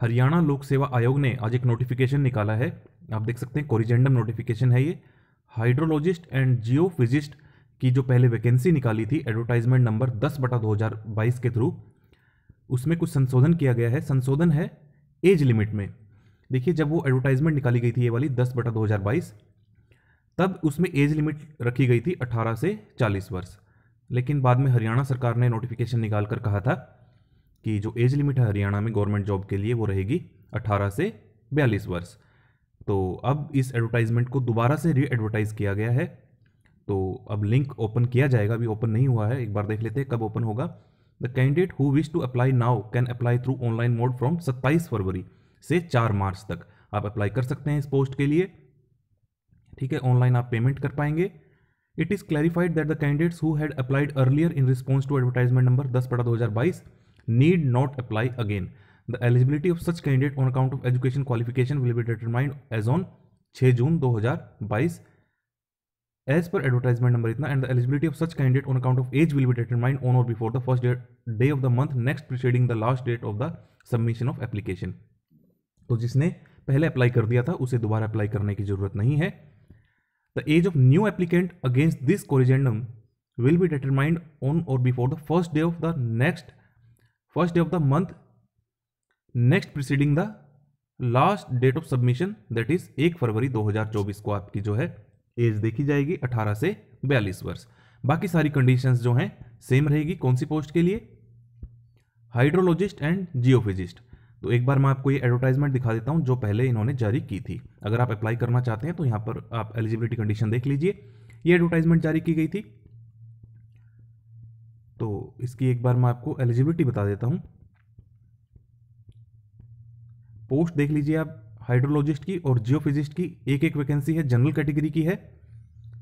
हरियाणा लोक सेवा आयोग ने आज एक नोटिफिकेशन निकाला है आप देख सकते हैं कोरिजेंडम नोटिफिकेशन है ये हाइड्रोलॉजिस्ट एंड जियो फिजिस्ट की जो पहले वैकेंसी निकाली थी एडवर्टाइजमेंट नंबर दस बटा दो हज़ार बाईस के थ्रू उसमें कुछ संशोधन किया गया है संशोधन है एज लिमिट में देखिए जब वो एडवर्टाइजमेंट निकाली गई थी ये वाली दस बटा दो हज़ार बाईस तब उसमें एज लिमिट रखी गई थी अठारह से चालीस वर्ष लेकिन बाद में हरियाणा सरकार ने नोटिफिकेशन निकाल कर कहा था कि जो एज लिमिट है हरियाणा में गवर्नमेंट जॉब के लिए वो रहेगी 18 से 42 वर्ष तो अब इस एडवर्टाइजमेंट को दोबारा से री एडवर्टाइज किया गया है तो अब लिंक ओपन किया जाएगा अभी ओपन नहीं हुआ है एक बार देख लेते हैं कब ओपन होगा the candidate who wish to apply now can apply through online mode from 27 फरवरी से 4 मार्च तक आप अप्लाई कर सकते हैं इस पोस्ट के लिए ठीक है ऑनलाइन आप पेमेंट कर पाएंगे it is clarified that the candidates who had applied earlier in response to advertisement number दस पड़ा दो हजार बाईस need not apply again. The eligibility of such candidate on account of education qualification will be determined as on 6 June 2022 age पर advertisement number इतना and the eligibility of such candidate on account of age will be determined on or before the first day of the month next preceding the last date of the submission of application तो जिसने पहले apply कर दिया था उसे दोबारा apply करने की जरूरत नहीं है the age of new applicant against this corrigendum will be determined on or before the first day of the next first day of the month next preceding the last date of submission that is एक फरवरी 2024 को आपकी जो है as देखी जाएगी 18 से 42 वर्ष बाकी सारी कंडीशंस जो हैं सेम रहेगी कौन सी पोस्ट के लिए हाइड्रोलॉजिस्ट एंड जियोफिजिस्ट तो एक बार मैं आपको ये एडवर्टाइजमेंट दिखा देता हूँ जो पहले इन्होंने जारी की थी अगर आप अप्लाई करना चाहते हैं तो यहाँ पर आप एलिजिबिलिटी कंडीशन देख लीजिए ये एडवर्टाइजमेंट जारी की गई थी तो इसकी एक बार मैं आपको एलिजिबिलिटी बता देता हूँ पोस्ट देख लीजिए आप हाइड्रोलॉजिस्ट की और जियोफिजिस्ट की एक एक वैकेंसी है जनरल कैटेगरी की है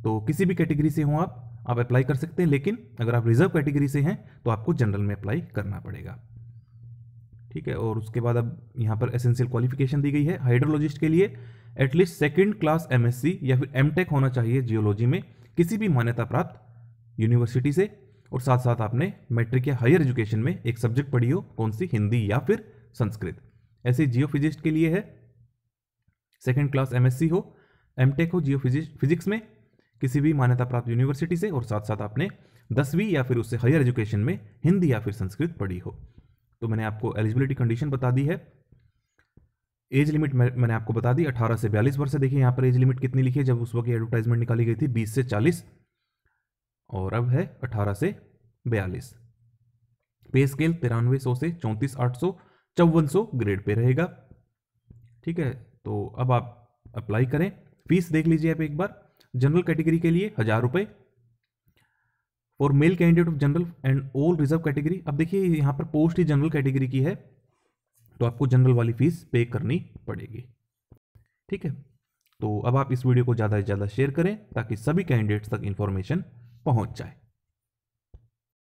तो किसी भी कैटेगरी से हों आप आप अप्लाई कर सकते हैं लेकिन अगर आप रिजर्व कैटेगरी से हैं तो आपको जनरल में अप्लाई करना पड़ेगा ठीक है और उसके बाद अब यहाँ पर एसेंशियल क्वालिफिकेशन दी गई है हाइड्रोलॉजिस्ट के लिए एटलीस्ट सेकेंड क्लास एमएससी या फिर एम होना चाहिए जियोलॉजी में किसी भी मान्यता प्राप्त यूनिवर्सिटी से और साथ साथ आपने मैट्रिक या हायर एजुकेशन में एक सब्जेक्ट पढ़ी हो कौन सी हिंदी या फिर संस्कृत ऐसे जियो के लिए है सेकेंड क्लास एमएससी हो एमटेक हो जियो फिजिक्स में किसी भी मान्यता प्राप्त यूनिवर्सिटी से और साथ साथ आपने दसवीं या फिर उससे हायर एजुकेशन में हिंदी या फिर संस्कृत पढ़ी हो तो मैंने आपको एलिजिबिलिटी कंडीशन बता दी है एज लिमिट मैंने आपको बता दी 18 से बयालीस वर्ष देखिए यहाँ पर एज लिमिट कितनी लिखी है जब उस वक्त एडवर्टाइजमेंट निकाली गई थी 20 से और अब है अठारह से बयालीस पे स्केल तिरानवे सौ से चौंतीस आठ सौ चौवन सौ ग्रेड पे रहेगा ठीक है तो अब आप अप्लाई करें फीस देख लीजिए आप एक बार जनरल कैटेगरी के लिए हज़ार रुपये और male candidate of general and all reserve category अब देखिए यहाँ पर पोस्ट ही जनरल कैटेगरी की है तो आपको जनरल वाली फीस पे करनी पड़ेगी ठीक है तो अब आप इस वीडियो को ज़्यादा से ज़्यादा शेयर करें ताकि सभी कैंडिडेट्स तक इन्फॉर्मेशन पहुंच जाए